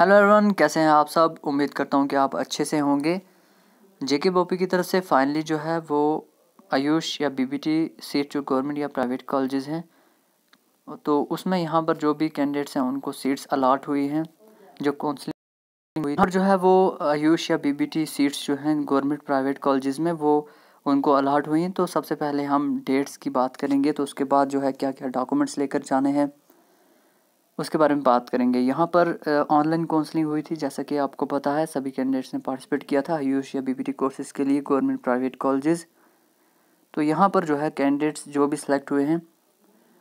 hello everyone कैसे हैं आप सब उम्मीद करता हूँ कि आप अच्छे से होंगे जेके बोपी की तरफ से फाइनली जो है वो आयुष या बीबीटी सीट जो गवर्नमेंट या प्राइवेट कॉलेजेस हैं तो उसमें यहाँ पर जो भी कैंडिडेट्स हैं उनको सीट्स अलाट हुई हैं जो काउंसलिंग हुई और जो है वो आयुष या बी सीट्स जो हैं गवर्नमेंट प्राइवेट कॉलेज़ में वो उनको अलाट हुई हैं तो सबसे पहले हम डेट्स की बात करेंगे तो उसके बाद जो है क्या क्या डॉक्यूमेंट्स लेकर जाने हैं उसके बारे में बात करेंगे यहाँ पर ऑनलाइन काउंसलिंग हुई थी जैसा कि आपको पता है सभी कैंडिडेट्स ने पार्टिसिपेट किया था आयुष या बीपीटी कोर्सेज के लिए गवर्नमेंट प्राइवेट कॉलेजेस तो यहाँ पर जो है कैंडिडेट्स जो भी सिलेक्ट हुए हैं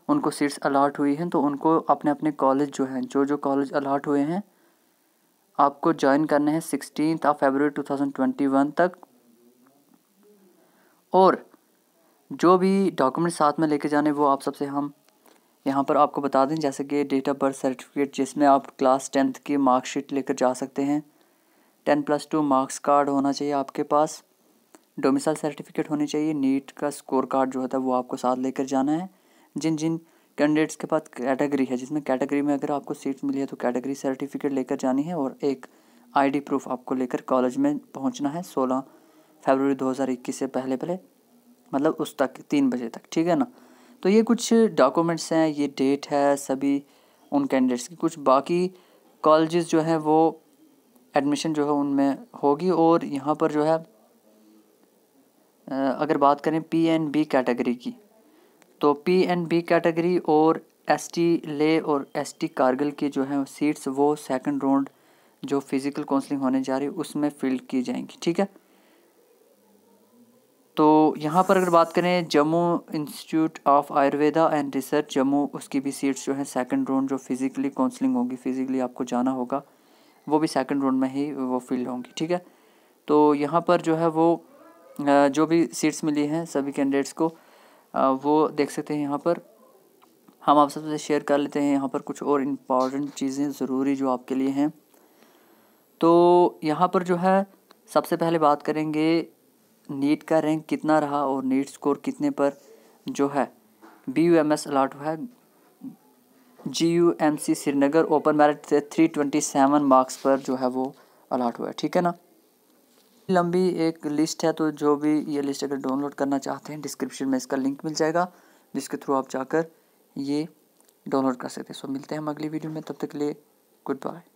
उनको सीट्स अलाट हुई हैं तो उनको अपने अपने कॉलेज जो हैं जो जो कॉलेज अलाट हुए हैं आपको ज्वाइन करने हैं sixteen of Feb two thousand twenty one तक और जो भी डॉक्यूमेंट्स साथ में लेके जाने वो आप सबसे हम यहाँ पर आपको बता दें जैसे कि डेट ऑफ बर्थ सर्टिफिकेट जिसमें आप क्लास टेंथ की मार्कशीट लेकर जा सकते हैं ten plus two marks card होना चाहिए आपके पास डोमिसाइल सर्टिफिकेट होनी चाहिए नीट का स्कोर कार्ड जो होता है वो आपको साथ लेकर जाना है जिन जिन कैंडिडेट्स के पास कैटेगरी है जिसमें कैटेगरी में अगर आपको सीट मिली है तो कैटेगरी सर्टिफिकेट लेकर जानी है और एक आईडी प्रूफ आपको लेकर कॉलेज में पहुंचना है सोलह फरवरी 2021 से पहले पहले मतलब उस तक तीन बजे तक ठीक है ना तो ये कुछ डॉक्यूमेंट्स हैं ये डेट है सभी उन कैंडिडेट्स की कुछ बाकी कॉलेजेस जो हैं वो एडमिशन जो है उनमें होगी और यहाँ पर जो है अगर बात करें पी एन बी कैटेगरी की तो पी एन बी कैटेगरी और एस टी ले और एस टी कारगिल की जो है सीट्स वो सेकंड राउंड जो फिज़िकल काउंसलिंग होने जा रही है उसमें फिल की जाएंगी ठीक है तो यहाँ पर अगर बात करें Jammu institute of Ayurveda and research Jammu उसकी भी सीट्स जो हैं सेकंड राउंड जो फिज़िकली काउंसलिंग होगी फिज़िकली आपको जाना होगा वो भी सेकंड राउंड में ही वो फील्ड होंगी ठीक है तो यहाँ पर जो है वो जो भी सीट्स मिली हैं सभी कैंडिडेट्स को वो देख सकते हैं यहाँ पर हम आप सबसे शेयर कर लेते हैं यहाँ पर कुछ और इम्पॉर्टेंट चीज़ें ज़रूरी जो आपके लिए हैं तो यहाँ पर जो है सबसे पहले बात करेंगे नीट का रैंक कितना रहा और नीट स्कोर कितने पर जो है B U M S allot हुआ है G U M C Srinagar open merit से थ्री ट्वेंटी सेवन मार्क्स पर जो है वो अलाट हुआ है ठीक है ना लंबी एक लिस्ट है तो जो भी ये लिस्ट अगर डाउनलोड करना चाहते हैं डिस्क्रिप्शन में इसका लिंक मिल जाएगा जिसके थ्रू आप जाकर ये डाउनलोड कर सकते हैं सो मिलते हैं हम अगली वीडियो में तब तक के लिए गुड बाय